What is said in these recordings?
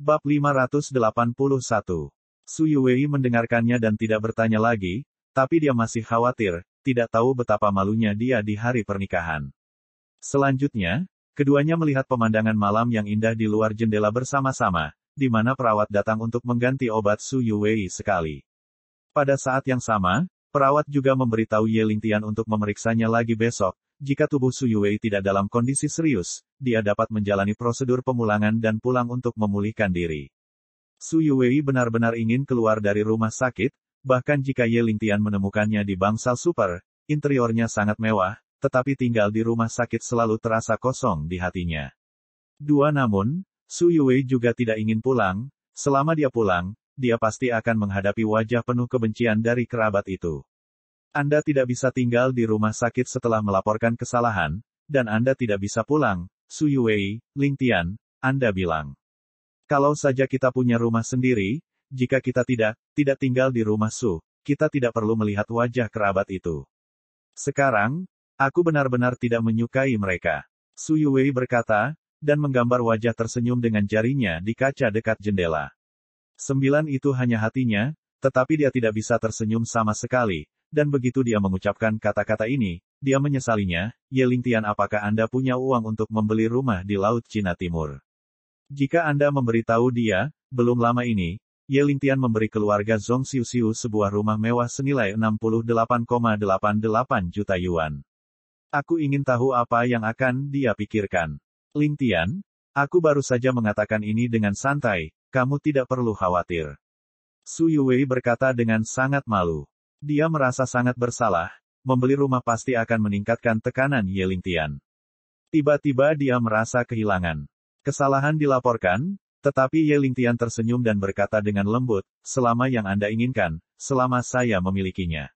Bab 581. Yuwei mendengarkannya dan tidak bertanya lagi, tapi dia masih khawatir, tidak tahu betapa malunya dia di hari pernikahan. Selanjutnya, keduanya melihat pemandangan malam yang indah di luar jendela bersama-sama, di mana perawat datang untuk mengganti obat Su Yuwei sekali. Pada saat yang sama, perawat juga memberitahu Ye Lingtian untuk memeriksanya lagi besok, jika tubuh Su Yuwei tidak dalam kondisi serius, dia dapat menjalani prosedur pemulangan dan pulang untuk memulihkan diri. Su Yuwei benar-benar ingin keluar dari rumah sakit, bahkan jika Ye Lingtian menemukannya di bangsal super, interiornya sangat mewah, tetapi tinggal di rumah sakit selalu terasa kosong di hatinya. Dua namun, Su Yuwei juga tidak ingin pulang, selama dia pulang, dia pasti akan menghadapi wajah penuh kebencian dari kerabat itu. Anda tidak bisa tinggal di rumah sakit setelah melaporkan kesalahan, dan Anda tidak bisa pulang, Su Yue, Ling Tian, Anda bilang. Kalau saja kita punya rumah sendiri, jika kita tidak, tidak tinggal di rumah Su, kita tidak perlu melihat wajah kerabat itu. Sekarang, aku benar-benar tidak menyukai mereka. Su Yue berkata, dan menggambar wajah tersenyum dengan jarinya di kaca dekat jendela. Sembilan itu hanya hatinya, tetapi dia tidak bisa tersenyum sama sekali, dan begitu dia mengucapkan kata-kata ini, dia menyesalinya, Yelintian, Lingtian apakah Anda punya uang untuk membeli rumah di Laut Cina Timur? Jika Anda memberitahu dia, belum lama ini, Yelintian Lingtian memberi keluarga Zong Xiu Xiu sebuah rumah mewah senilai 68,88 juta yuan. Aku ingin tahu apa yang akan dia pikirkan. Lintian. aku baru saja mengatakan ini dengan santai, kamu tidak perlu khawatir. Su Yue berkata dengan sangat malu. Dia merasa sangat bersalah, membeli rumah pasti akan meningkatkan tekanan Yeling Tian. Tiba-tiba dia merasa kehilangan. Kesalahan dilaporkan, tetapi Yeling Tian tersenyum dan berkata dengan lembut, selama yang Anda inginkan, selama saya memilikinya.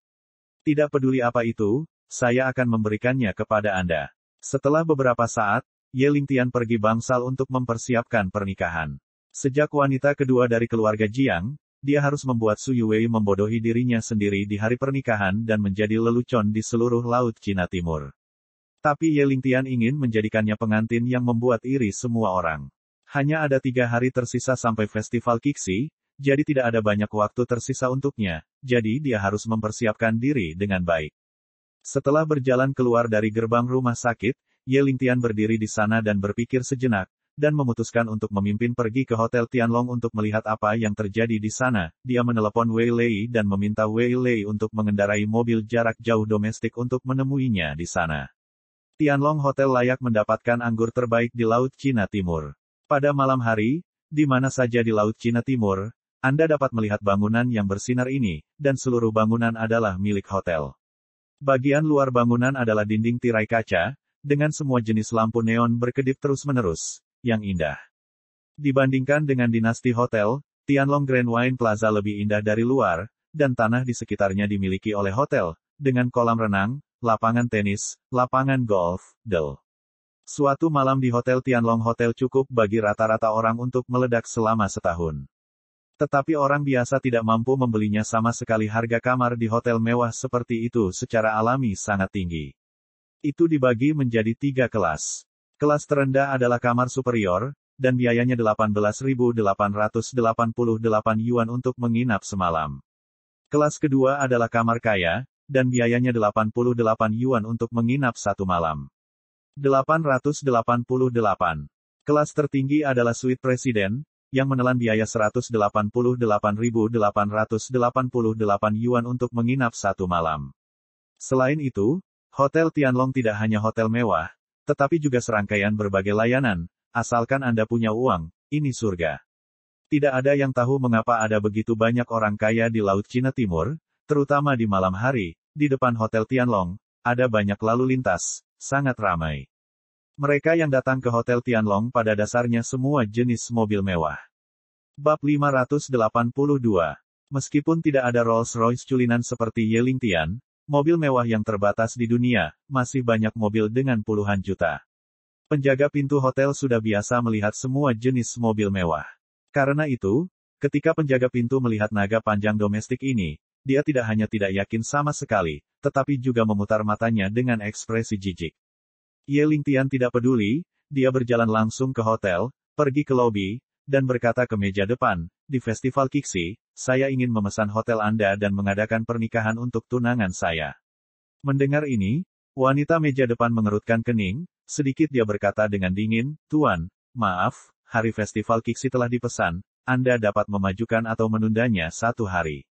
Tidak peduli apa itu, saya akan memberikannya kepada Anda. Setelah beberapa saat, Yeling Tian pergi bangsal untuk mempersiapkan pernikahan. Sejak wanita kedua dari keluarga Jiang, dia harus membuat Su Yue membodohi dirinya sendiri di hari pernikahan dan menjadi lelucon di seluruh Laut Cina Timur. Tapi Ye Lingtian ingin menjadikannya pengantin yang membuat iri semua orang. Hanya ada tiga hari tersisa sampai festival Kixi, jadi tidak ada banyak waktu tersisa untuknya, jadi dia harus mempersiapkan diri dengan baik. Setelah berjalan keluar dari gerbang rumah sakit, Ye Lingtian berdiri di sana dan berpikir sejenak, dan memutuskan untuk memimpin pergi ke Hotel Tianlong untuk melihat apa yang terjadi di sana. Dia menelepon Wei Lei dan meminta Wei Lei untuk mengendarai mobil jarak jauh domestik untuk menemuinya di sana. Tianlong Hotel layak mendapatkan anggur terbaik di Laut Cina Timur. Pada malam hari, di mana saja di Laut Cina Timur, Anda dapat melihat bangunan yang bersinar ini, dan seluruh bangunan adalah milik hotel. Bagian luar bangunan adalah dinding tirai kaca, dengan semua jenis lampu neon berkedip terus-menerus yang indah. Dibandingkan dengan dinasti hotel, Tianlong Grand Wine Plaza lebih indah dari luar, dan tanah di sekitarnya dimiliki oleh hotel, dengan kolam renang, lapangan tenis, lapangan golf, del. Suatu malam di Hotel Tianlong Hotel cukup bagi rata-rata orang untuk meledak selama setahun. Tetapi orang biasa tidak mampu membelinya sama sekali harga kamar di hotel mewah seperti itu secara alami sangat tinggi. Itu dibagi menjadi tiga kelas. Kelas terendah adalah kamar superior, dan biayanya 18.888 yuan untuk menginap semalam. Kelas kedua adalah kamar kaya, dan biayanya 88 yuan untuk menginap satu malam. 888. Kelas tertinggi adalah suite presiden, yang menelan biaya 188.888 yuan untuk menginap satu malam. Selain itu, Hotel Tianlong tidak hanya hotel mewah, tetapi juga serangkaian berbagai layanan, asalkan Anda punya uang, ini surga. Tidak ada yang tahu mengapa ada begitu banyak orang kaya di Laut Cina Timur, terutama di malam hari, di depan Hotel Tianlong, ada banyak lalu lintas, sangat ramai. Mereka yang datang ke Hotel Tianlong pada dasarnya semua jenis mobil mewah. Bab 582 Meskipun tidak ada Rolls-Royce culinan seperti Yeling Tian, mobil mewah yang terbatas di dunia, masih banyak mobil dengan puluhan juta. Penjaga pintu hotel sudah biasa melihat semua jenis mobil mewah. Karena itu, ketika penjaga pintu melihat naga panjang domestik ini, dia tidak hanya tidak yakin sama sekali, tetapi juga memutar matanya dengan ekspresi jijik. Ye Lingtian tidak peduli, dia berjalan langsung ke hotel, pergi ke lobi, dan berkata ke meja depan, di Festival Kiksi, saya ingin memesan hotel Anda dan mengadakan pernikahan untuk tunangan saya. Mendengar ini, wanita meja depan mengerutkan kening, sedikit dia berkata dengan dingin, Tuan, maaf, hari Festival Kiksi telah dipesan, Anda dapat memajukan atau menundanya satu hari.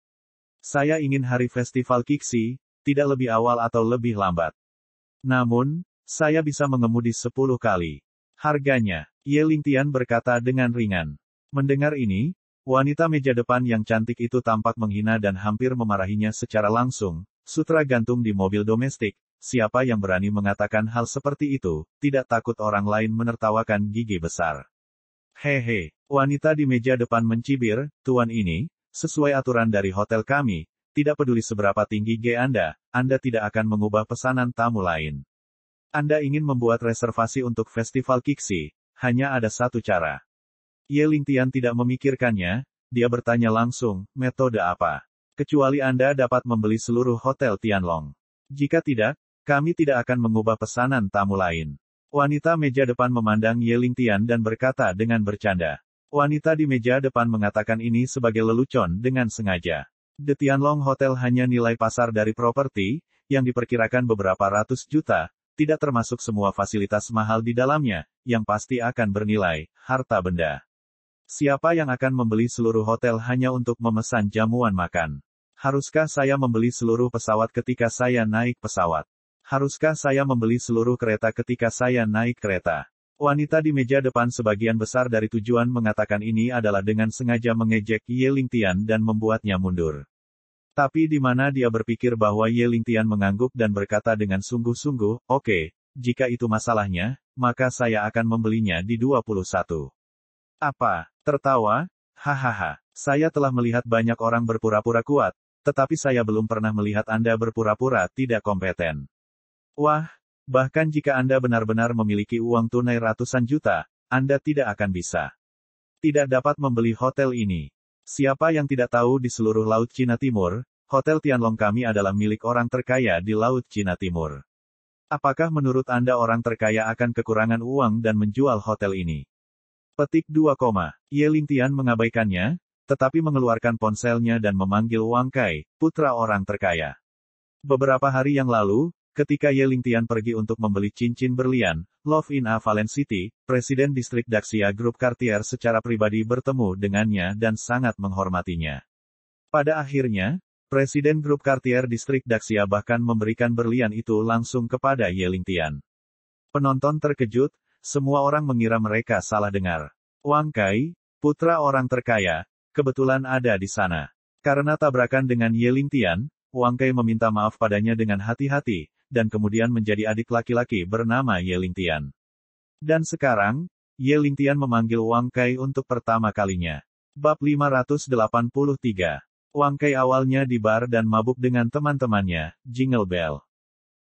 Saya ingin hari Festival Kiksi, tidak lebih awal atau lebih lambat. Namun, saya bisa mengemudi sepuluh kali. Harganya, Ye Lingtian berkata dengan ringan. Mendengar ini, Wanita meja depan yang cantik itu tampak menghina dan hampir memarahinya secara langsung. Sutra gantung di mobil domestik, siapa yang berani mengatakan hal seperti itu, tidak takut orang lain menertawakan gigi besar. Hehe, wanita di meja depan mencibir, tuan ini, sesuai aturan dari hotel kami, tidak peduli seberapa tinggi G Anda, Anda tidak akan mengubah pesanan tamu lain. Anda ingin membuat reservasi untuk festival Kiksi, hanya ada satu cara. Ling Tian tidak memikirkannya, dia bertanya langsung, metode apa? Kecuali Anda dapat membeli seluruh hotel Tianlong. Jika tidak, kami tidak akan mengubah pesanan tamu lain. Wanita meja depan memandang Ling Tian dan berkata dengan bercanda. Wanita di meja depan mengatakan ini sebagai lelucon dengan sengaja. The Tianlong Hotel hanya nilai pasar dari properti, yang diperkirakan beberapa ratus juta, tidak termasuk semua fasilitas mahal di dalamnya, yang pasti akan bernilai, harta benda. Siapa yang akan membeli seluruh hotel hanya untuk memesan jamuan makan? Haruskah saya membeli seluruh pesawat ketika saya naik pesawat? Haruskah saya membeli seluruh kereta ketika saya naik kereta? Wanita di meja depan sebagian besar dari tujuan mengatakan ini adalah dengan sengaja mengejek Ye Lingtian dan membuatnya mundur. Tapi di mana dia berpikir bahwa Ye Lingtian mengangguk dan berkata dengan sungguh-sungguh, oke, okay, jika itu masalahnya, maka saya akan membelinya di 21. Apa? Tertawa, hahaha, saya telah melihat banyak orang berpura-pura kuat, tetapi saya belum pernah melihat Anda berpura-pura tidak kompeten. Wah, bahkan jika Anda benar-benar memiliki uang tunai ratusan juta, Anda tidak akan bisa. Tidak dapat membeli hotel ini. Siapa yang tidak tahu di seluruh Laut Cina Timur, Hotel Tianlong kami adalah milik orang terkaya di Laut Cina Timur. Apakah menurut Anda orang terkaya akan kekurangan uang dan menjual hotel ini? Petik 2, Ye Tian mengabaikannya, tetapi mengeluarkan ponselnya dan memanggil Wang Kai, putra orang terkaya. Beberapa hari yang lalu, ketika Ye Lingtian pergi untuk membeli cincin berlian, Love in A Valen City, Presiden Distrik Daxia Group Cartier secara pribadi bertemu dengannya dan sangat menghormatinya. Pada akhirnya, Presiden Grup Cartier Distrik Daxia bahkan memberikan berlian itu langsung kepada Ye Lingtian. Penonton terkejut, semua orang mengira mereka salah dengar. Wang Kai, putra orang terkaya, kebetulan ada di sana. Karena tabrakan dengan Ye Lingtian, Wang Kai meminta maaf padanya dengan hati-hati, dan kemudian menjadi adik laki-laki bernama Ye Lingtian. Dan sekarang, Ye Lingtian memanggil Wang Kai untuk pertama kalinya. Bab 583 Wang Kai awalnya di bar dan mabuk dengan teman-temannya, Jingle Bell.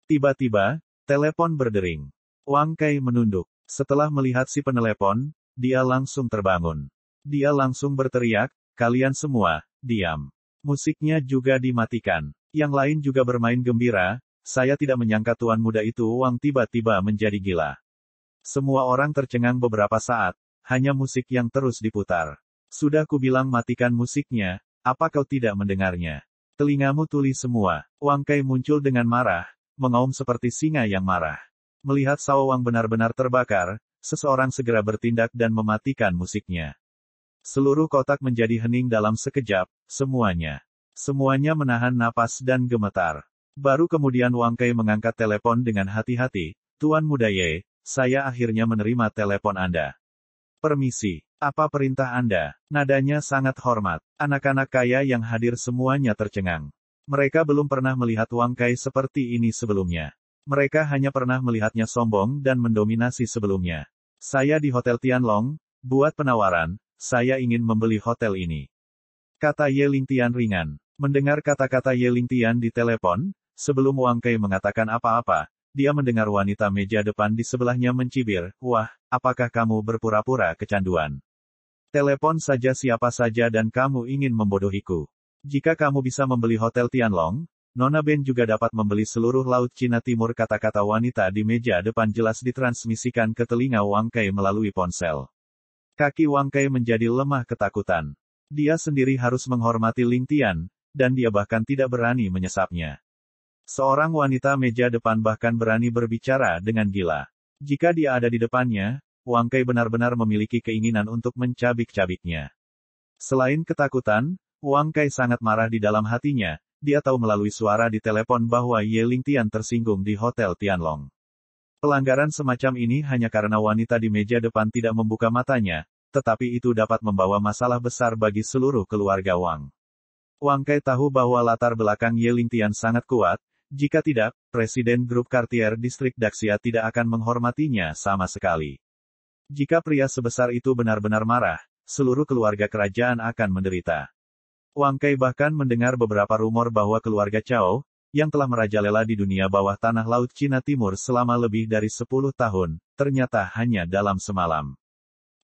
Tiba-tiba, telepon berdering. Wang Kai menunduk. Setelah melihat si penelepon, dia langsung terbangun. Dia langsung berteriak, kalian semua, diam. Musiknya juga dimatikan. Yang lain juga bermain gembira, saya tidak menyangka tuan muda itu uang tiba-tiba menjadi gila. Semua orang tercengang beberapa saat, hanya musik yang terus diputar. Sudah kubilang matikan musiknya, apa kau tidak mendengarnya? Telingamu tuli semua. Wang Kai muncul dengan marah, mengaum seperti singa yang marah. Melihat Sawang benar-benar terbakar, seseorang segera bertindak dan mematikan musiknya. Seluruh kotak menjadi hening dalam sekejap, semuanya. Semuanya menahan napas dan gemetar. Baru kemudian Wang Kei mengangkat telepon dengan hati-hati, Tuan Muda Ye, saya akhirnya menerima telepon Anda. Permisi, apa perintah Anda? Nadanya sangat hormat. Anak-anak kaya yang hadir semuanya tercengang. Mereka belum pernah melihat Wang Kai seperti ini sebelumnya. Mereka hanya pernah melihatnya sombong dan mendominasi sebelumnya. Saya di Hotel Tianlong, buat penawaran, saya ingin membeli hotel ini. Kata Ye Ling Tian ringan. Mendengar kata-kata Ye Ling Tian di telepon, sebelum Wang Kei mengatakan apa-apa, dia mendengar wanita meja depan di sebelahnya mencibir, wah, apakah kamu berpura-pura kecanduan? Telepon saja siapa saja dan kamu ingin membodohiku. Jika kamu bisa membeli Hotel Tianlong, Nona Ben juga dapat membeli seluruh Laut Cina Timur kata-kata wanita di meja depan jelas ditransmisikan ke telinga Wang Kai melalui ponsel. Kaki Wang Kai menjadi lemah ketakutan. Dia sendiri harus menghormati Ling Tian, dan dia bahkan tidak berani menyesapnya. Seorang wanita meja depan bahkan berani berbicara dengan gila. Jika dia ada di depannya, Wang Kai benar-benar memiliki keinginan untuk mencabik-cabiknya. Selain ketakutan, Wang Kai sangat marah di dalam hatinya, dia tahu melalui suara di telepon bahwa Ye Lingtian tersinggung di Hotel Tianlong. Pelanggaran semacam ini hanya karena wanita di meja depan tidak membuka matanya, tetapi itu dapat membawa masalah besar bagi seluruh keluarga Wang. Wang Kai tahu bahwa latar belakang Ye Lingtian sangat kuat, jika tidak, Presiden Grup Cartier Distrik Daxia tidak akan menghormatinya sama sekali. Jika pria sebesar itu benar-benar marah, seluruh keluarga kerajaan akan menderita. Wang Kai bahkan mendengar beberapa rumor bahwa keluarga Cao, yang telah merajalela di dunia bawah tanah laut Cina Timur selama lebih dari 10 tahun, ternyata hanya dalam semalam.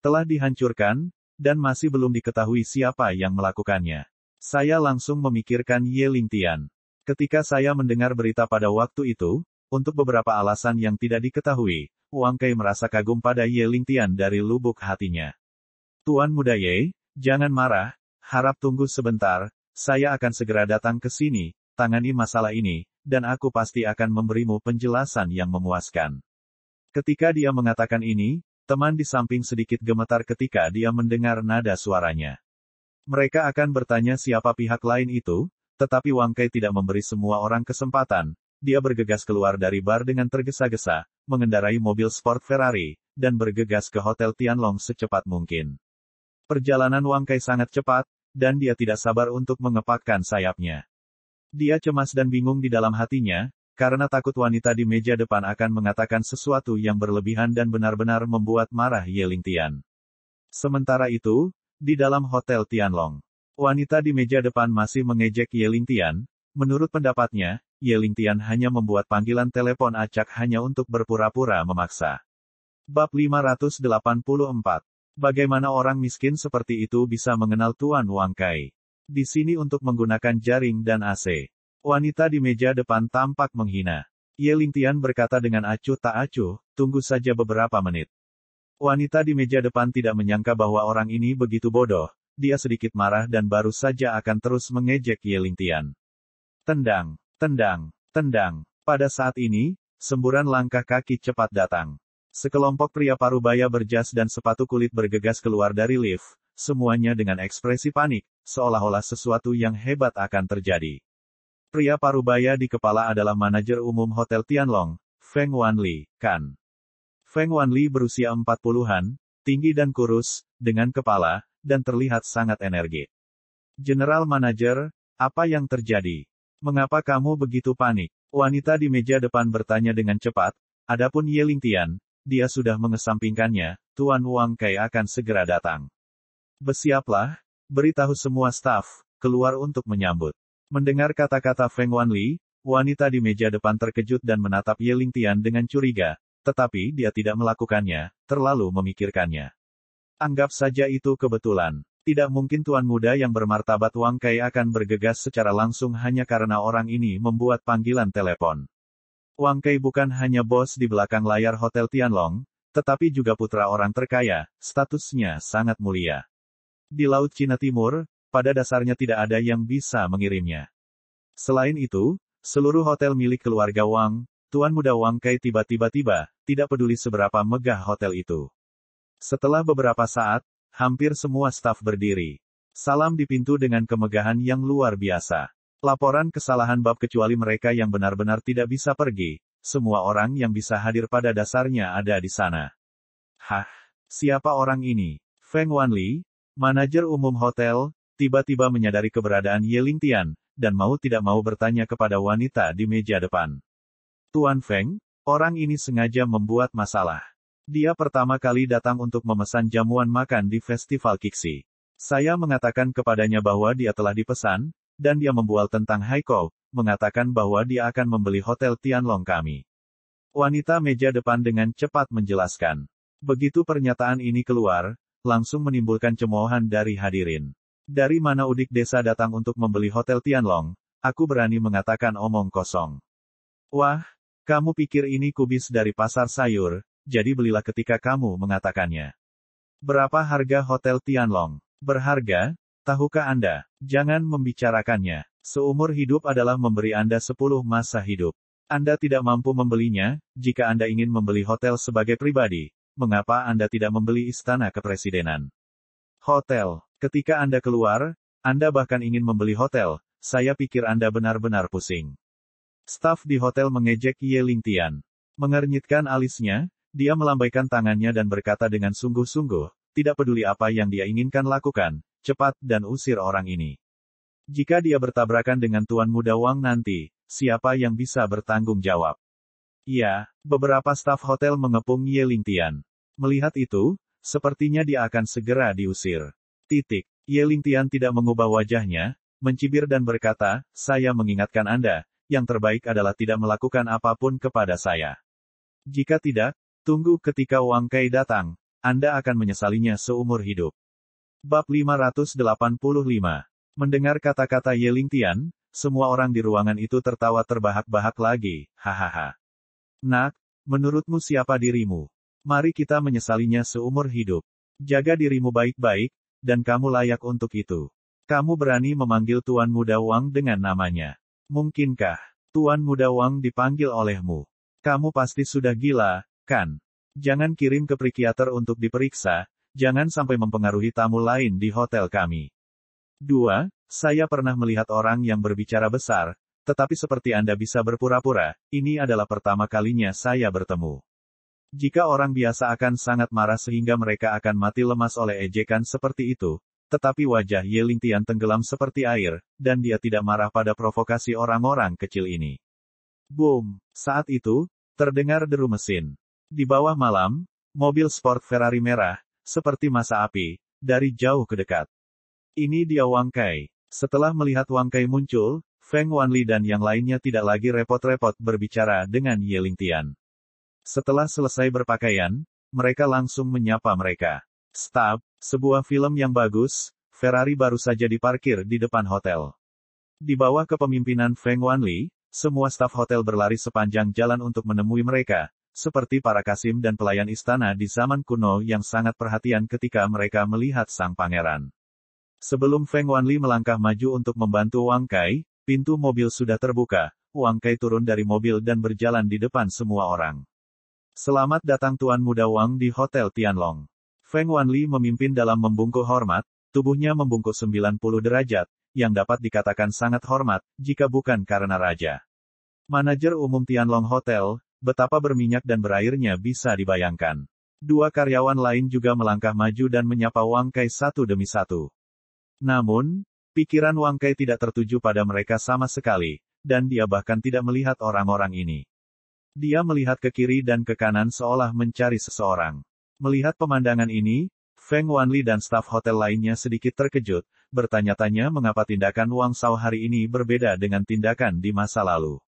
Telah dihancurkan, dan masih belum diketahui siapa yang melakukannya. Saya langsung memikirkan Ye Lingtian. Ketika saya mendengar berita pada waktu itu, untuk beberapa alasan yang tidak diketahui, Wang Kai merasa kagum pada Ye Lingtian dari lubuk hatinya. Tuan muda Ye, jangan marah, Harap tunggu sebentar, saya akan segera datang ke sini, tangani masalah ini, dan aku pasti akan memberimu penjelasan yang memuaskan. Ketika dia mengatakan ini, teman di samping sedikit gemetar ketika dia mendengar nada suaranya. Mereka akan bertanya siapa pihak lain itu, tetapi Wang Kai tidak memberi semua orang kesempatan, dia bergegas keluar dari bar dengan tergesa-gesa, mengendarai mobil sport Ferrari, dan bergegas ke Hotel Tianlong secepat mungkin. Perjalanan Wang Kai sangat cepat, dan dia tidak sabar untuk mengepakkan sayapnya. Dia cemas dan bingung di dalam hatinya, karena takut wanita di meja depan akan mengatakan sesuatu yang berlebihan dan benar-benar membuat marah Yeling Tian. Sementara itu, di dalam Hotel Tianlong, wanita di meja depan masih mengejek Yeling Tian, menurut pendapatnya, Yeling Tian hanya membuat panggilan telepon acak hanya untuk berpura-pura memaksa. Bab 584 Bagaimana orang miskin seperti itu bisa mengenal Tuan Wang Kai? Di sini untuk menggunakan jaring dan AC. Wanita di meja depan tampak menghina. Ye Tian berkata dengan acuh tak acuh, tunggu saja beberapa menit. Wanita di meja depan tidak menyangka bahwa orang ini begitu bodoh, dia sedikit marah dan baru saja akan terus mengejek Yelintian. Tian. Tendang, tendang, tendang. Pada saat ini, semburan langkah kaki cepat datang. Sekelompok pria parubaya berjas dan sepatu kulit bergegas keluar dari lift, semuanya dengan ekspresi panik, seolah-olah sesuatu yang hebat akan terjadi. Pria parubaya di kepala adalah manajer umum Hotel Tianlong, Feng Wanli, Kan. Feng Wanli berusia 40-an, tinggi dan kurus, dengan kepala, dan terlihat sangat energi. General Manager, apa yang terjadi? Mengapa kamu begitu panik? Wanita di meja depan bertanya dengan cepat, Adapun Ye Lingtian, dia sudah mengesampingkannya, Tuan Wang Kai akan segera datang. Bersiaplah, beritahu semua staf, keluar untuk menyambut. Mendengar kata-kata Feng Wanli, wanita di meja depan terkejut dan menatap Ling Tian dengan curiga, tetapi dia tidak melakukannya, terlalu memikirkannya. Anggap saja itu kebetulan. Tidak mungkin tuan muda yang bermartabat Wang Kai akan bergegas secara langsung hanya karena orang ini membuat panggilan telepon. Wang Kei bukan hanya bos di belakang layar Hotel Tianlong, tetapi juga putra orang terkaya, statusnya sangat mulia. Di Laut Cina Timur, pada dasarnya tidak ada yang bisa mengirimnya. Selain itu, seluruh hotel milik keluarga Wang, Tuan Muda Wang Kai tiba-tiba tiba, tidak peduli seberapa megah hotel itu. Setelah beberapa saat, hampir semua staf berdiri. Salam di pintu dengan kemegahan yang luar biasa. Laporan kesalahan bab kecuali mereka yang benar-benar tidak bisa pergi, semua orang yang bisa hadir pada dasarnya ada di sana. Hah, siapa orang ini? Feng Wanli, manajer umum hotel, tiba-tiba menyadari keberadaan Ling Tian, dan mau tidak mau bertanya kepada wanita di meja depan. Tuan Feng, orang ini sengaja membuat masalah. Dia pertama kali datang untuk memesan jamuan makan di Festival Kiksi. Saya mengatakan kepadanya bahwa dia telah dipesan, dan dia membual tentang Haiko, mengatakan bahwa dia akan membeli hotel Tianlong kami. Wanita meja depan dengan cepat menjelaskan. Begitu pernyataan ini keluar, langsung menimbulkan cemoohan dari hadirin. Dari mana udik desa datang untuk membeli hotel Tianlong, aku berani mengatakan omong kosong. Wah, kamu pikir ini kubis dari pasar sayur, jadi belilah ketika kamu mengatakannya. Berapa harga hotel Tianlong? Berharga? Tahukah Anda? Jangan membicarakannya. Seumur hidup adalah memberi Anda 10 masa hidup. Anda tidak mampu membelinya, jika Anda ingin membeli hotel sebagai pribadi. Mengapa Anda tidak membeli istana kepresidenan? Hotel. Ketika Anda keluar, Anda bahkan ingin membeli hotel. Saya pikir Anda benar-benar pusing. Staf di hotel mengejek Ye Lingtian. Mengernyitkan alisnya, dia melambaikan tangannya dan berkata dengan sungguh-sungguh, tidak peduli apa yang dia inginkan lakukan, cepat dan usir orang ini. Jika dia bertabrakan dengan Tuan Muda Wang nanti, siapa yang bisa bertanggung jawab? Ya, beberapa staf hotel mengepung Ye Lingtian. Melihat itu, sepertinya dia akan segera diusir. Titik. Ye Lingtian tidak mengubah wajahnya, mencibir dan berkata, saya mengingatkan Anda, yang terbaik adalah tidak melakukan apapun kepada saya. Jika tidak, tunggu ketika Wang Kai datang, Anda akan menyesalinya seumur hidup. Bab 585. Mendengar kata-kata Yeling Tian, semua orang di ruangan itu tertawa terbahak-bahak lagi, hahaha. Nak, menurutmu siapa dirimu? Mari kita menyesalinya seumur hidup. Jaga dirimu baik-baik, dan kamu layak untuk itu. Kamu berani memanggil Tuan Muda Wang dengan namanya. Mungkinkah, Tuan Muda Wang dipanggil olehmu? Kamu pasti sudah gila, kan? Jangan kirim ke prikiater untuk diperiksa, Jangan sampai mempengaruhi tamu lain di hotel kami. 2. Saya pernah melihat orang yang berbicara besar, tetapi seperti Anda bisa berpura-pura, ini adalah pertama kalinya saya bertemu. Jika orang biasa akan sangat marah sehingga mereka akan mati lemas oleh ejekan seperti itu, tetapi wajah Ling Tian tenggelam seperti air, dan dia tidak marah pada provokasi orang-orang kecil ini. Boom! Saat itu, terdengar deru mesin. Di bawah malam, mobil sport Ferrari merah, seperti masa api, dari jauh ke dekat. Ini dia Wang Kai. Setelah melihat Wang Kai muncul, Feng Wanli dan yang lainnya tidak lagi repot-repot berbicara dengan Ling Tian. Setelah selesai berpakaian, mereka langsung menyapa mereka. Stab, sebuah film yang bagus, Ferrari baru saja diparkir di depan hotel. Di bawah kepemimpinan Feng Wanli, semua staf hotel berlari sepanjang jalan untuk menemui mereka, seperti para kasim dan pelayan istana di zaman kuno yang sangat perhatian ketika mereka melihat sang pangeran. Sebelum Feng Wanli melangkah maju untuk membantu Wang Kai, pintu mobil sudah terbuka, Wang Kai turun dari mobil dan berjalan di depan semua orang. Selamat datang Tuan Muda Wang di Hotel Tianlong. Feng Wanli memimpin dalam membungkuk hormat, tubuhnya membungkuk 90 derajat, yang dapat dikatakan sangat hormat, jika bukan karena raja. Manajer umum Tianlong Hotel, Betapa berminyak dan berairnya bisa dibayangkan. Dua karyawan lain juga melangkah maju dan menyapa Wang Kai satu demi satu. Namun, pikiran Wang Kai tidak tertuju pada mereka sama sekali, dan dia bahkan tidak melihat orang-orang ini. Dia melihat ke kiri dan ke kanan seolah mencari seseorang. Melihat pemandangan ini, Feng Wanli dan staf hotel lainnya sedikit terkejut, bertanya-tanya mengapa tindakan Wang Sao hari ini berbeda dengan tindakan di masa lalu.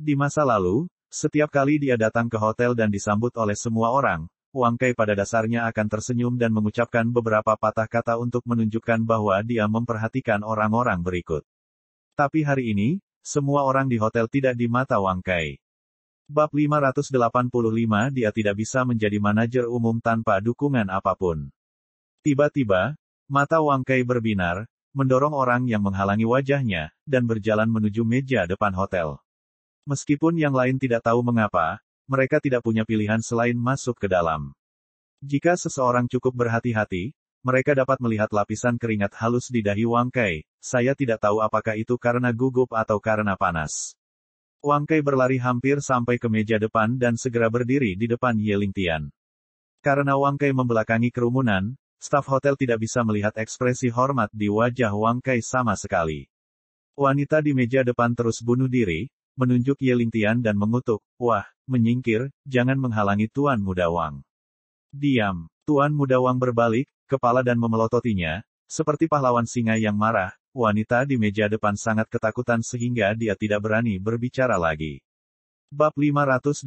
Di masa lalu, setiap kali dia datang ke hotel dan disambut oleh semua orang, Wang Kai pada dasarnya akan tersenyum dan mengucapkan beberapa patah kata untuk menunjukkan bahwa dia memperhatikan orang-orang berikut. Tapi hari ini, semua orang di hotel tidak di mata Wang Kai. Bab 585 dia tidak bisa menjadi manajer umum tanpa dukungan apapun. Tiba-tiba, mata Wang Kai berbinar, mendorong orang yang menghalangi wajahnya, dan berjalan menuju meja depan hotel. Meskipun yang lain tidak tahu mengapa, mereka tidak punya pilihan selain masuk ke dalam. Jika seseorang cukup berhati-hati, mereka dapat melihat lapisan keringat halus di dahi Wang Kai. Saya tidak tahu apakah itu karena gugup atau karena panas. Wang Kai berlari hampir sampai ke meja depan dan segera berdiri di depan Ling Tian. Karena Wang Kai membelakangi kerumunan, staf hotel tidak bisa melihat ekspresi hormat di wajah Wang Kai sama sekali. Wanita di meja depan terus bunuh diri, menunjuk Yeling Tian dan mengutuk, Wah, menyingkir, jangan menghalangi Tuan Muda Wang. Diam, Tuan Muda Wang berbalik, kepala dan memelototinya, seperti pahlawan singa yang marah, wanita di meja depan sangat ketakutan sehingga dia tidak berani berbicara lagi. Bab 586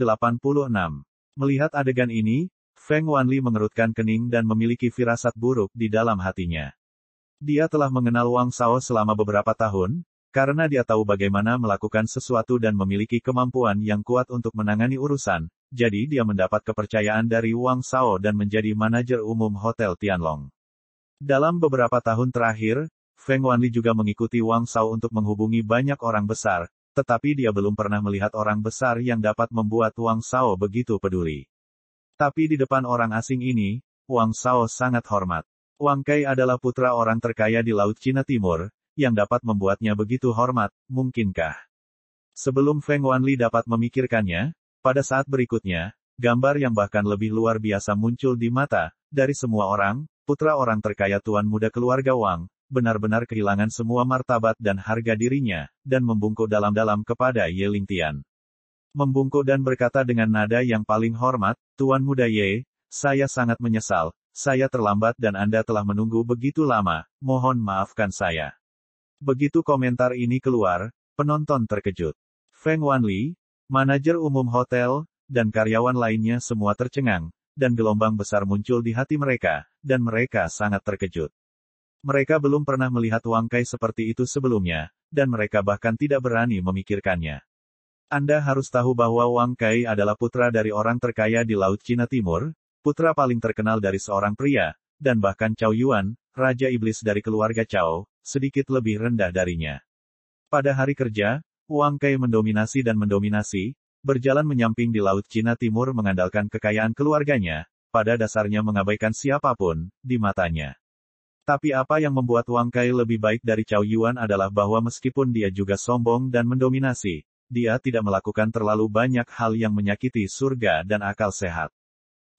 Melihat adegan ini, Feng Wanli mengerutkan kening dan memiliki firasat buruk di dalam hatinya. Dia telah mengenal Wang Sao selama beberapa tahun, karena dia tahu bagaimana melakukan sesuatu dan memiliki kemampuan yang kuat untuk menangani urusan, jadi dia mendapat kepercayaan dari Wang Sao dan menjadi manajer umum Hotel Tianlong. Dalam beberapa tahun terakhir, Feng Wanli juga mengikuti Wang Sao untuk menghubungi banyak orang besar, tetapi dia belum pernah melihat orang besar yang dapat membuat Wang Sao begitu peduli. Tapi di depan orang asing ini, Wang Sao sangat hormat. Wang Kai adalah putra orang terkaya di Laut Cina Timur, yang dapat membuatnya begitu hormat, mungkinkah? Sebelum Feng Wanli dapat memikirkannya, pada saat berikutnya, gambar yang bahkan lebih luar biasa muncul di mata, dari semua orang, putra orang terkaya tuan muda keluarga Wang, benar-benar kehilangan semua martabat dan harga dirinya, dan membungkuk dalam-dalam kepada Ye Lingtian. Membungkuk dan berkata dengan nada yang paling hormat, Tuan Muda Ye, saya sangat menyesal, saya terlambat dan Anda telah menunggu begitu lama, mohon maafkan saya. Begitu komentar ini keluar, penonton terkejut. Feng Wanli, manajer umum hotel, dan karyawan lainnya semua tercengang, dan gelombang besar muncul di hati mereka, dan mereka sangat terkejut. Mereka belum pernah melihat Wang Kai seperti itu sebelumnya, dan mereka bahkan tidak berani memikirkannya. Anda harus tahu bahwa Wang Kai adalah putra dari orang terkaya di Laut Cina Timur, putra paling terkenal dari seorang pria, dan bahkan Cao Yuan, Raja Iblis dari keluarga Cao, sedikit lebih rendah darinya. Pada hari kerja, Wang Kai mendominasi dan mendominasi, berjalan menyamping di Laut Cina Timur mengandalkan kekayaan keluarganya, pada dasarnya mengabaikan siapapun, di matanya. Tapi apa yang membuat Wang Kai lebih baik dari Cao Yuan adalah bahwa meskipun dia juga sombong dan mendominasi, dia tidak melakukan terlalu banyak hal yang menyakiti surga dan akal sehat.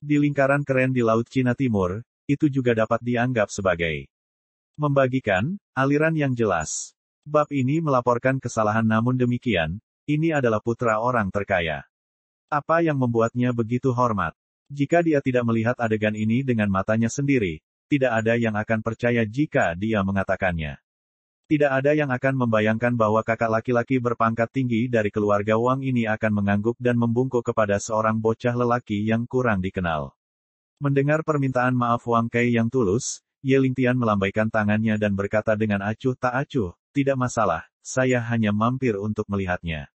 Di lingkaran keren di Laut Cina Timur, itu juga dapat dianggap sebagai Membagikan, aliran yang jelas. Bab ini melaporkan kesalahan namun demikian, ini adalah putra orang terkaya. Apa yang membuatnya begitu hormat? Jika dia tidak melihat adegan ini dengan matanya sendiri, tidak ada yang akan percaya jika dia mengatakannya. Tidak ada yang akan membayangkan bahwa kakak laki-laki berpangkat tinggi dari keluarga Wang ini akan mengangguk dan membungkuk kepada seorang bocah lelaki yang kurang dikenal. Mendengar permintaan maaf Wang Kai yang tulus, Yelintian Lingtian melambaikan tangannya dan berkata dengan acuh tak acuh, tidak masalah, saya hanya mampir untuk melihatnya.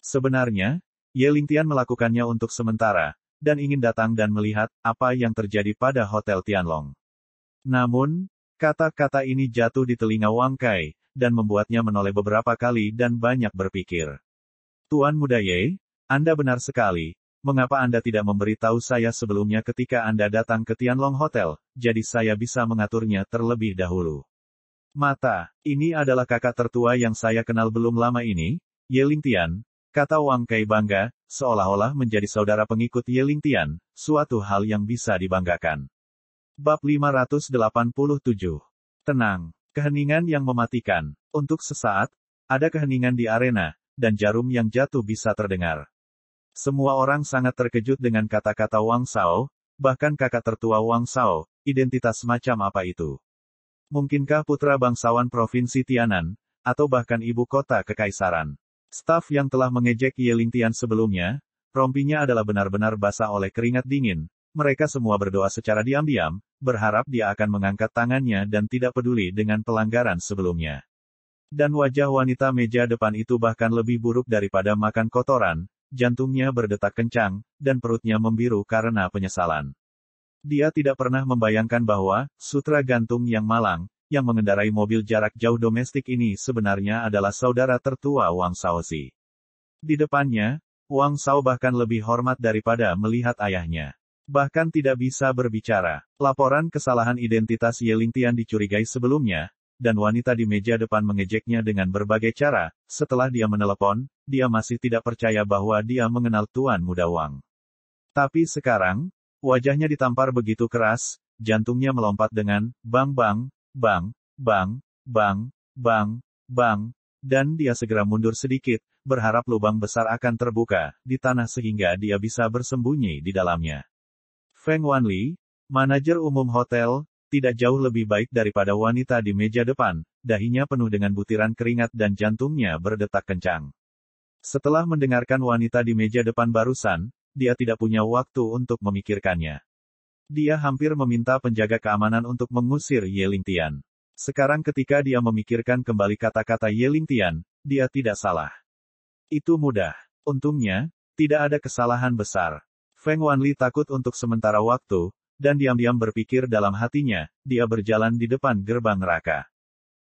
Sebenarnya, Yelintian Lingtian melakukannya untuk sementara, dan ingin datang dan melihat apa yang terjadi pada Hotel Tianlong. Namun, kata-kata ini jatuh di telinga Wang Kai, dan membuatnya menoleh beberapa kali dan banyak berpikir. Tuan Muda Ye, Anda benar sekali, Mengapa Anda tidak memberitahu saya sebelumnya ketika Anda datang ke Tianlong Hotel, jadi saya bisa mengaturnya terlebih dahulu. Mata, ini adalah kakak tertua yang saya kenal belum lama ini, Ling Tian, kata Wang Kai bangga, seolah-olah menjadi saudara pengikut Ling Tian, suatu hal yang bisa dibanggakan. Bab 587 Tenang, keheningan yang mematikan. Untuk sesaat, ada keheningan di arena, dan jarum yang jatuh bisa terdengar. Semua orang sangat terkejut dengan kata-kata Wang Sao, bahkan kakak tertua Wang Sao, identitas macam apa itu? Mungkinkah putra bangsawan Provinsi Tianan, atau bahkan ibu kota kekaisaran? Staf yang telah mengejek Yelintian Tian sebelumnya, rompinya adalah benar-benar basah oleh keringat dingin, mereka semua berdoa secara diam-diam, berharap dia akan mengangkat tangannya dan tidak peduli dengan pelanggaran sebelumnya. Dan wajah wanita meja depan itu bahkan lebih buruk daripada makan kotoran, jantungnya berdetak kencang, dan perutnya membiru karena penyesalan. Dia tidak pernah membayangkan bahwa sutra gantung yang malang, yang mengendarai mobil jarak jauh domestik ini sebenarnya adalah saudara tertua Wang Shaoxi. Di depannya, Wang Sao bahkan lebih hormat daripada melihat ayahnya. Bahkan tidak bisa berbicara. Laporan kesalahan identitas Ye Lingtian dicurigai sebelumnya, dan wanita di meja depan mengejeknya dengan berbagai cara. Setelah dia menelepon, dia masih tidak percaya bahwa dia mengenal Tuan Muda Wang. Tapi sekarang, wajahnya ditampar begitu keras, jantungnya melompat dengan bang bang, bang, bang, bang, bang, bang, dan dia segera mundur sedikit, berharap lubang besar akan terbuka di tanah sehingga dia bisa bersembunyi di dalamnya. Feng Wanli, manajer umum hotel, tidak jauh lebih baik daripada wanita di meja depan, dahinya penuh dengan butiran keringat dan jantungnya berdetak kencang. Setelah mendengarkan wanita di meja depan barusan, dia tidak punya waktu untuk memikirkannya. Dia hampir meminta penjaga keamanan untuk mengusir Yeling Tian. Sekarang ketika dia memikirkan kembali kata-kata Yeling Tian, dia tidak salah. Itu mudah. Untungnya, tidak ada kesalahan besar. Feng Wanli takut untuk sementara waktu, dan diam-diam berpikir dalam hatinya, dia berjalan di depan gerbang neraka.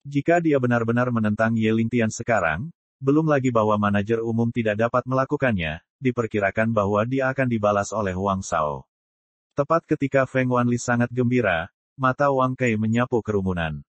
Jika dia benar-benar menentang Ye Tian sekarang, belum lagi bahwa manajer umum tidak dapat melakukannya, diperkirakan bahwa dia akan dibalas oleh Wang Sao. Tepat ketika Feng Wanli sangat gembira, mata Wang Kai menyapu kerumunan.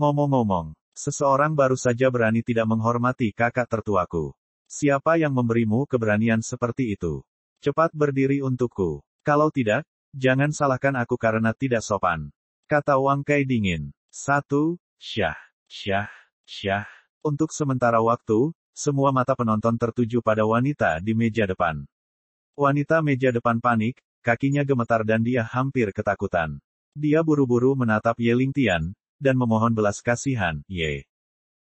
Ngomong-ngomong, seseorang baru saja berani tidak menghormati kakak tertuaku. Siapa yang memberimu keberanian seperti itu? Cepat berdiri untukku. Kalau tidak, Jangan salahkan aku karena tidak sopan. Kata Wang Kai dingin. Satu, syah, syah, syah. Untuk sementara waktu, semua mata penonton tertuju pada wanita di meja depan. Wanita meja depan panik, kakinya gemetar dan dia hampir ketakutan. Dia buru-buru menatap Ye Lingtian, dan memohon belas kasihan, Ye.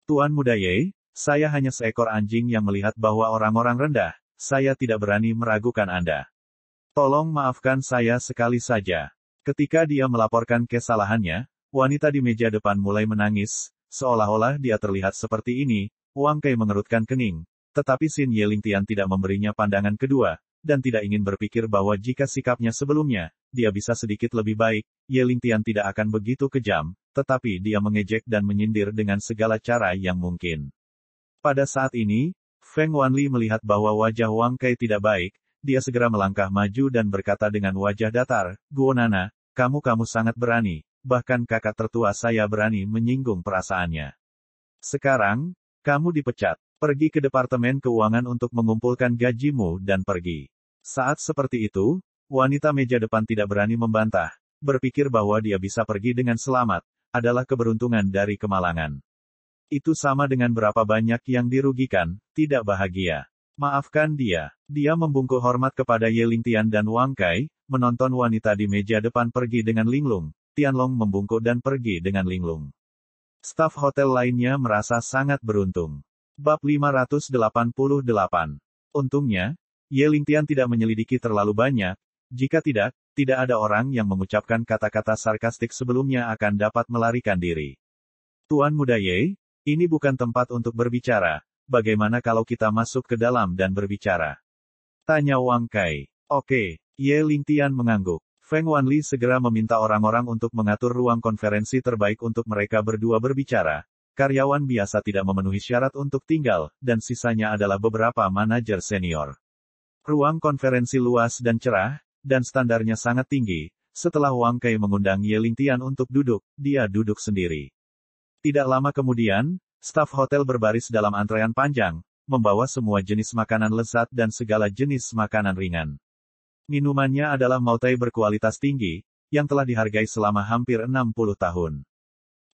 Tuan muda Ye, saya hanya seekor anjing yang melihat bahwa orang-orang rendah, saya tidak berani meragukan Anda. Tolong maafkan saya sekali saja. Ketika dia melaporkan kesalahannya, wanita di meja depan mulai menangis, seolah-olah dia terlihat seperti ini, Wang Kei mengerutkan kening. Tetapi Sin Yeling Tian tidak memberinya pandangan kedua, dan tidak ingin berpikir bahwa jika sikapnya sebelumnya, dia bisa sedikit lebih baik, Yeling Tian tidak akan begitu kejam, tetapi dia mengejek dan menyindir dengan segala cara yang mungkin. Pada saat ini, Feng Wanli melihat bahwa wajah Wang Kai tidak baik, dia segera melangkah maju dan berkata dengan wajah datar, Guonana, kamu-kamu sangat berani, bahkan kakak tertua saya berani menyinggung perasaannya. Sekarang, kamu dipecat, pergi ke Departemen Keuangan untuk mengumpulkan gajimu dan pergi. Saat seperti itu, wanita meja depan tidak berani membantah, berpikir bahwa dia bisa pergi dengan selamat, adalah keberuntungan dari kemalangan. Itu sama dengan berapa banyak yang dirugikan, tidak bahagia. Maafkan dia. Dia membungkuk hormat kepada Ye Lingtian dan Wang Kai, menonton wanita di meja depan pergi dengan linglung. Tianlong membungkuk dan pergi dengan linglung. Staf hotel lainnya merasa sangat beruntung. Bab 588. Untungnya, Ye Lingtian tidak menyelidiki terlalu banyak, jika tidak, tidak ada orang yang mengucapkan kata-kata sarkastik sebelumnya akan dapat melarikan diri. Tuan muda Ye, ini bukan tempat untuk berbicara, Bagaimana kalau kita masuk ke dalam dan berbicara? Tanya Wang Kai. Oke, Ye Lingtian mengangguk. Feng Wanli segera meminta orang-orang untuk mengatur ruang konferensi terbaik untuk mereka berdua berbicara. Karyawan biasa tidak memenuhi syarat untuk tinggal, dan sisanya adalah beberapa manajer senior. Ruang konferensi luas dan cerah, dan standarnya sangat tinggi. Setelah Wang Kai mengundang Ye Lingtian untuk duduk, dia duduk sendiri. Tidak lama kemudian, Staf hotel berbaris dalam antrean panjang, membawa semua jenis makanan lezat dan segala jenis makanan ringan. Minumannya adalah Mautai berkualitas tinggi, yang telah dihargai selama hampir 60 tahun.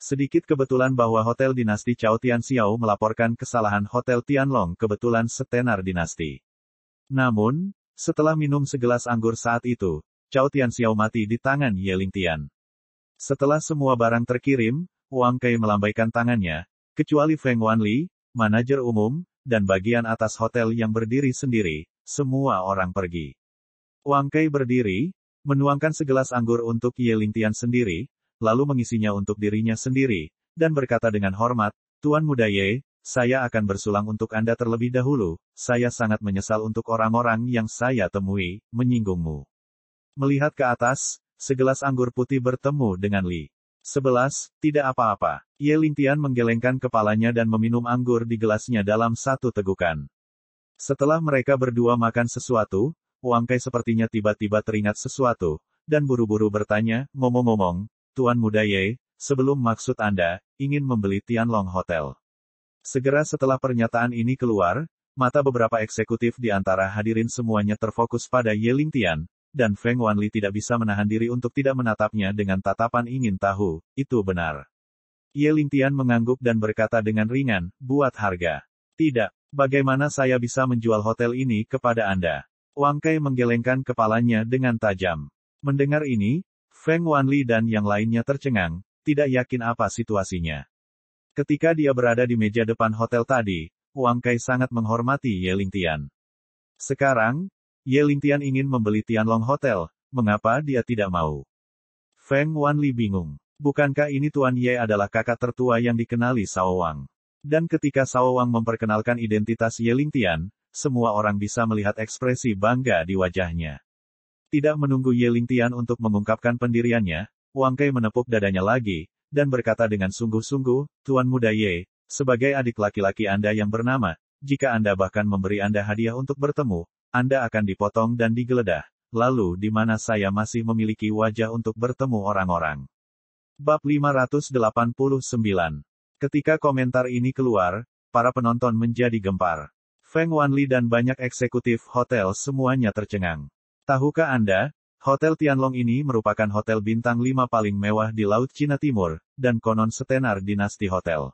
Sedikit kebetulan bahwa Hotel Dinasti Chao Tian Xiao melaporkan kesalahan Hotel Tianlong kebetulan setenar dinasti. Namun, setelah minum segelas anggur saat itu, Chao Tian Xiao mati di tangan Yeling Tian. Setelah semua barang terkirim, Wang Kai melambaikan tangannya, Kecuali Feng Wanli, manajer umum, dan bagian atas hotel yang berdiri sendiri, semua orang pergi. Wang Kai berdiri, menuangkan segelas anggur untuk Ye Lingtian sendiri, lalu mengisinya untuk dirinya sendiri, dan berkata dengan hormat, Tuan Muda Ye, saya akan bersulang untuk Anda terlebih dahulu, saya sangat menyesal untuk orang-orang yang saya temui, menyinggungmu. Melihat ke atas, segelas anggur putih bertemu dengan Li. 11. Tidak apa-apa. Ye Lingtian menggelengkan kepalanya dan meminum anggur di gelasnya dalam satu tegukan. Setelah mereka berdua makan sesuatu, Wang Kai sepertinya tiba-tiba teringat sesuatu, dan buru-buru bertanya, ngomong-ngomong, Tuan Muda Ye, sebelum maksud Anda, ingin membeli Tianlong Hotel. Segera setelah pernyataan ini keluar, mata beberapa eksekutif di antara hadirin semuanya terfokus pada Ye Lingtian, dan Feng Wanli tidak bisa menahan diri untuk tidak menatapnya dengan tatapan ingin tahu, itu benar. Ye Lingtian mengangguk dan berkata dengan ringan, buat harga. Tidak, bagaimana saya bisa menjual hotel ini kepada Anda? Wang Kai menggelengkan kepalanya dengan tajam. Mendengar ini, Feng Wanli dan yang lainnya tercengang, tidak yakin apa situasinya. Ketika dia berada di meja depan hotel tadi, Wang Kai sangat menghormati Ye Lingtian. Sekarang, Ye Lingtian ingin membeli Tianlong Hotel, mengapa dia tidak mau? Feng Wanli bingung. Bukankah ini Tuan Ye adalah kakak tertua yang dikenali Sao Wang? Dan ketika Sao Wang memperkenalkan identitas Ye Lingtian, semua orang bisa melihat ekspresi bangga di wajahnya. Tidak menunggu Ye Lingtian untuk mengungkapkan pendiriannya, Wang Kai menepuk dadanya lagi, dan berkata dengan sungguh-sungguh, Tuan Muda Ye, sebagai adik laki-laki Anda yang bernama, jika Anda bahkan memberi Anda hadiah untuk bertemu, anda akan dipotong dan digeledah. Lalu di mana saya masih memiliki wajah untuk bertemu orang-orang. Bab 589. Ketika komentar ini keluar, para penonton menjadi gempar. Feng Wanli dan banyak eksekutif hotel semuanya tercengang. Tahukah Anda, Hotel Tianlong ini merupakan hotel bintang lima paling mewah di Laut Cina Timur, dan konon setenar dinasti hotel.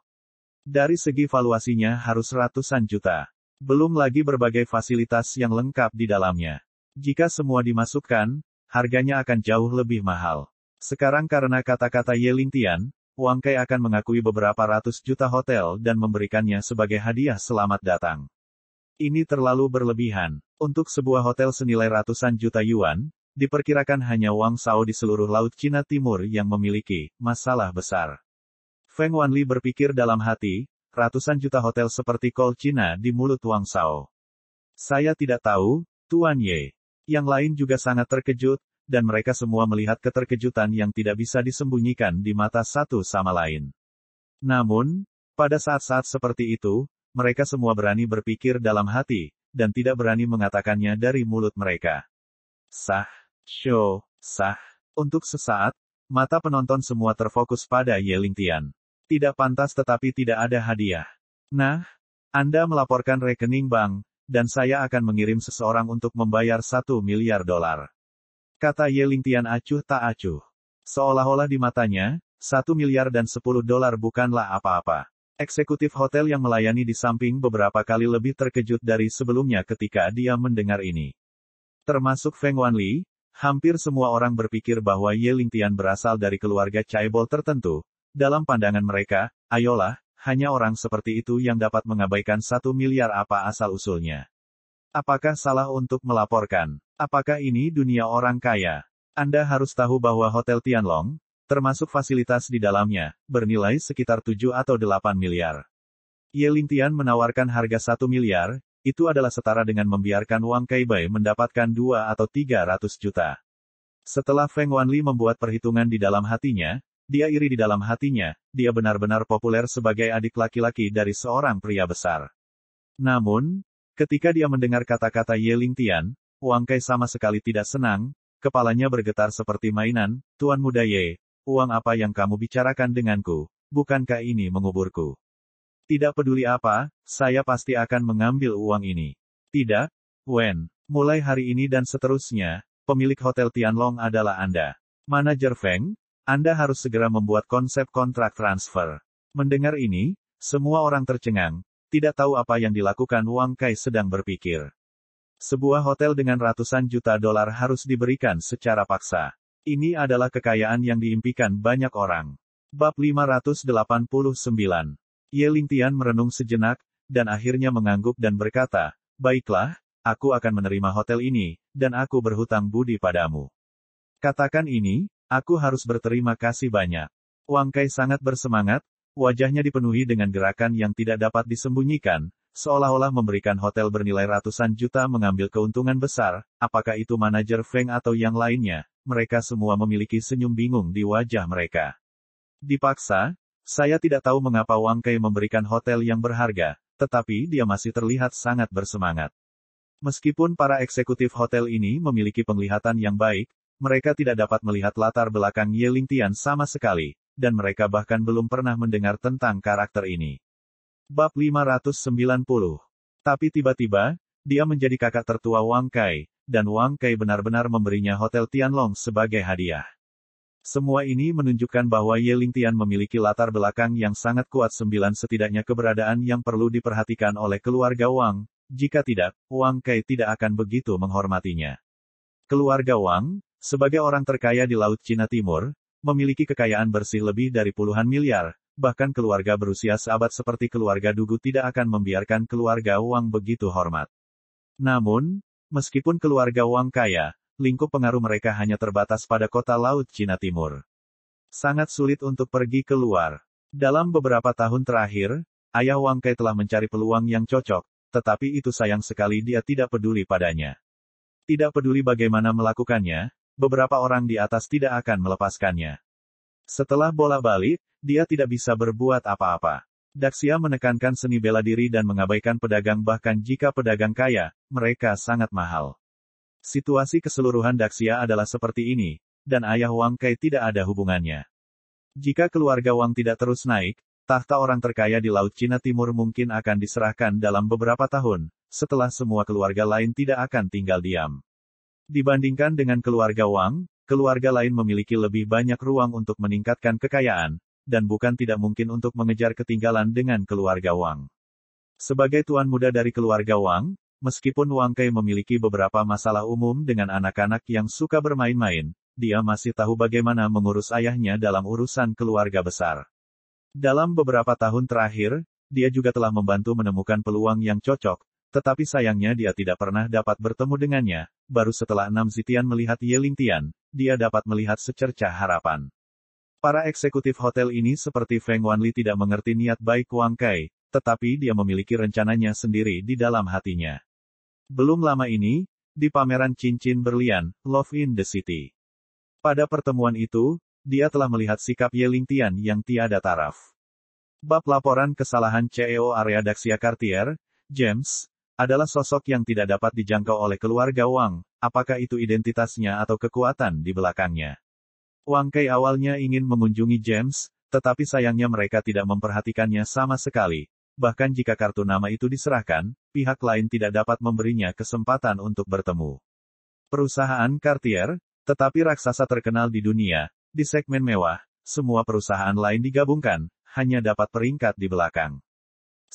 Dari segi valuasinya harus ratusan juta. Belum lagi berbagai fasilitas yang lengkap di dalamnya. Jika semua dimasukkan, harganya akan jauh lebih mahal. Sekarang karena kata-kata Ye Lingtian, Wang Kai akan mengakui beberapa ratus juta hotel dan memberikannya sebagai hadiah selamat datang. Ini terlalu berlebihan. Untuk sebuah hotel senilai ratusan juta yuan, diperkirakan hanya Wang Sao di seluruh Laut Cina Timur yang memiliki masalah besar. Feng Wanli berpikir dalam hati, ratusan juta hotel seperti kol Cina di mulut Wang Sao. Saya tidak tahu, Tuan Ye. Yang lain juga sangat terkejut, dan mereka semua melihat keterkejutan yang tidak bisa disembunyikan di mata satu sama lain. Namun, pada saat-saat seperti itu, mereka semua berani berpikir dalam hati, dan tidak berani mengatakannya dari mulut mereka. Sah, show, sah. Untuk sesaat, mata penonton semua terfokus pada Ye Lingtian. Tidak pantas tetapi tidak ada hadiah. Nah, Anda melaporkan rekening bank, dan saya akan mengirim seseorang untuk membayar satu miliar dolar. Kata Ye Lingtian acuh tak acuh. Seolah-olah di matanya, satu miliar dan sepuluh dolar bukanlah apa-apa. Eksekutif hotel yang melayani di samping beberapa kali lebih terkejut dari sebelumnya ketika dia mendengar ini. Termasuk Feng Wanli, hampir semua orang berpikir bahwa Ye Lingtian berasal dari keluarga Chaebol tertentu, dalam pandangan mereka, ayolah, hanya orang seperti itu yang dapat mengabaikan satu miliar apa asal-usulnya. Apakah salah untuk melaporkan? Apakah ini dunia orang kaya? Anda harus tahu bahwa Hotel Tianlong, termasuk fasilitas di dalamnya, bernilai sekitar 7 atau 8 miliar. Ye Lingtian menawarkan harga 1 miliar, itu adalah setara dengan membiarkan Wang Kaibai mendapatkan 2 atau 300 juta. Setelah Feng Wanli membuat perhitungan di dalam hatinya, dia iri di dalam hatinya, dia benar-benar populer sebagai adik laki-laki dari seorang pria besar. Namun, ketika dia mendengar kata-kata Ye Ling Tian, Wang Kai sama sekali tidak senang, kepalanya bergetar seperti mainan, Tuan Muda Ye, uang apa yang kamu bicarakan denganku, bukankah ini menguburku? Tidak peduli apa, saya pasti akan mengambil uang ini. Tidak, Wen, mulai hari ini dan seterusnya, pemilik Hotel Tianlong adalah Anda. Manajer Feng, anda harus segera membuat konsep kontrak transfer. Mendengar ini, semua orang tercengang, tidak tahu apa yang dilakukan Wang Kai sedang berpikir. Sebuah hotel dengan ratusan juta dolar harus diberikan secara paksa. Ini adalah kekayaan yang diimpikan banyak orang. Bab 589. Ling Tian merenung sejenak, dan akhirnya mengangguk dan berkata, Baiklah, aku akan menerima hotel ini, dan aku berhutang budi padamu. Katakan ini, Aku harus berterima kasih banyak. Wang Kai sangat bersemangat, wajahnya dipenuhi dengan gerakan yang tidak dapat disembunyikan, seolah-olah memberikan hotel bernilai ratusan juta mengambil keuntungan besar, apakah itu manajer Feng atau yang lainnya, mereka semua memiliki senyum bingung di wajah mereka. Dipaksa, saya tidak tahu mengapa Wang Kai memberikan hotel yang berharga, tetapi dia masih terlihat sangat bersemangat. Meskipun para eksekutif hotel ini memiliki penglihatan yang baik, mereka tidak dapat melihat latar belakang Ye Lingtian sama sekali, dan mereka bahkan belum pernah mendengar tentang karakter ini. Bab 590 Tapi tiba-tiba, dia menjadi kakak tertua Wang Kai, dan Wang Kai benar-benar memberinya Hotel Tianlong sebagai hadiah. Semua ini menunjukkan bahwa Ye Lingtian memiliki latar belakang yang sangat kuat sembilan setidaknya keberadaan yang perlu diperhatikan oleh keluarga Wang, jika tidak, Wang Kai tidak akan begitu menghormatinya. Keluarga Wang, sebagai orang terkaya di Laut Cina Timur, memiliki kekayaan bersih lebih dari puluhan miliar, bahkan keluarga berusia seabad seperti keluarga Dugu tidak akan membiarkan keluarga Wang begitu hormat. Namun, meskipun keluarga Wang kaya, lingkup pengaruh mereka hanya terbatas pada kota Laut Cina Timur. Sangat sulit untuk pergi keluar. Dalam beberapa tahun terakhir, ayah Wang Kai telah mencari peluang yang cocok, tetapi itu sayang sekali dia tidak peduli padanya. Tidak peduli bagaimana melakukannya, beberapa orang di atas tidak akan melepaskannya. Setelah bola balik, dia tidak bisa berbuat apa-apa. Daxia menekankan seni bela diri dan mengabaikan pedagang bahkan jika pedagang kaya, mereka sangat mahal. Situasi keseluruhan Daxia adalah seperti ini, dan ayah Wang Kai tidak ada hubungannya. Jika keluarga Wang tidak terus naik, tahta orang terkaya di Laut Cina Timur mungkin akan diserahkan dalam beberapa tahun, setelah semua keluarga lain tidak akan tinggal diam. Dibandingkan dengan keluarga Wang, keluarga lain memiliki lebih banyak ruang untuk meningkatkan kekayaan, dan bukan tidak mungkin untuk mengejar ketinggalan dengan keluarga Wang. Sebagai tuan muda dari keluarga Wang, meskipun Wang Kai memiliki beberapa masalah umum dengan anak-anak yang suka bermain-main, dia masih tahu bagaimana mengurus ayahnya dalam urusan keluarga besar. Dalam beberapa tahun terakhir, dia juga telah membantu menemukan peluang yang cocok, tetapi sayangnya dia tidak pernah dapat bertemu dengannya, baru setelah enam Zitian melihat Ling Tian, dia dapat melihat secercah harapan. Para eksekutif hotel ini seperti Feng Wanli tidak mengerti niat baik Wang Kai, tetapi dia memiliki rencananya sendiri di dalam hatinya. Belum lama ini, di pameran cincin berlian, Love in the City. Pada pertemuan itu, dia telah melihat sikap Ling Tian yang tiada taraf. Bab laporan kesalahan CEO area Daxia Cartier, James, adalah sosok yang tidak dapat dijangkau oleh keluarga Wang, apakah itu identitasnya atau kekuatan di belakangnya. Wang Kai awalnya ingin mengunjungi James, tetapi sayangnya mereka tidak memperhatikannya sama sekali. Bahkan jika kartu nama itu diserahkan, pihak lain tidak dapat memberinya kesempatan untuk bertemu. Perusahaan Cartier, tetapi raksasa terkenal di dunia, di segmen mewah, semua perusahaan lain digabungkan, hanya dapat peringkat di belakang.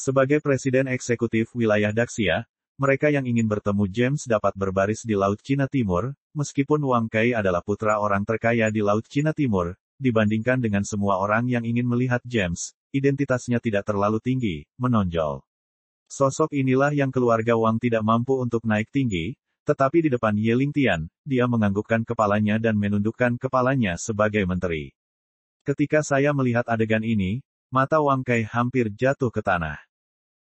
Sebagai presiden eksekutif wilayah Daxia, mereka yang ingin bertemu James dapat berbaris di Laut Cina Timur, meskipun Wang Kai adalah putra orang terkaya di Laut Cina Timur, dibandingkan dengan semua orang yang ingin melihat James, identitasnya tidak terlalu tinggi, menonjol. Sosok inilah yang keluarga Wang tidak mampu untuk naik tinggi, tetapi di depan Ling Tian, dia menganggukkan kepalanya dan menundukkan kepalanya sebagai menteri. Ketika saya melihat adegan ini, mata Wang Kai hampir jatuh ke tanah.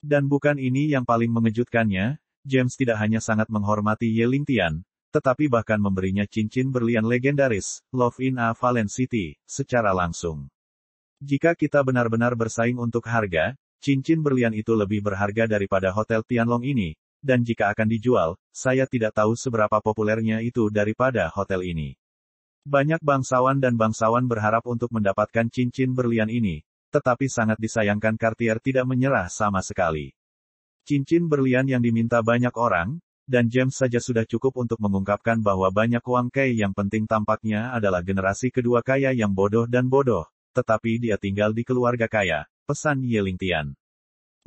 Dan bukan ini yang paling mengejutkannya, James tidak hanya sangat menghormati Ling Tian, tetapi bahkan memberinya cincin berlian legendaris, Love in a Valen City, secara langsung. Jika kita benar-benar bersaing untuk harga, cincin berlian itu lebih berharga daripada Hotel Tianlong ini, dan jika akan dijual, saya tidak tahu seberapa populernya itu daripada hotel ini. Banyak bangsawan dan bangsawan berharap untuk mendapatkan cincin berlian ini, tetapi sangat disayangkan Cartier tidak menyerah sama sekali. Cincin berlian yang diminta banyak orang, dan James saja sudah cukup untuk mengungkapkan bahwa banyak uang Kay yang penting tampaknya adalah generasi kedua kaya yang bodoh dan bodoh, tetapi dia tinggal di keluarga kaya, pesan Yeling Tian.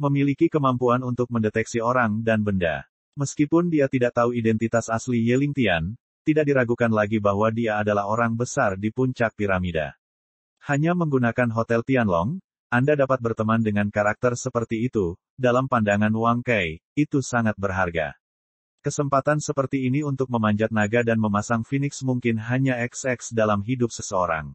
Memiliki kemampuan untuk mendeteksi orang dan benda. Meskipun dia tidak tahu identitas asli Yeling Tian, tidak diragukan lagi bahwa dia adalah orang besar di puncak piramida. Hanya menggunakan Hotel Tianlong, Anda dapat berteman dengan karakter seperti itu, dalam pandangan Wang Kai, itu sangat berharga. Kesempatan seperti ini untuk memanjat naga dan memasang phoenix mungkin hanya XX dalam hidup seseorang.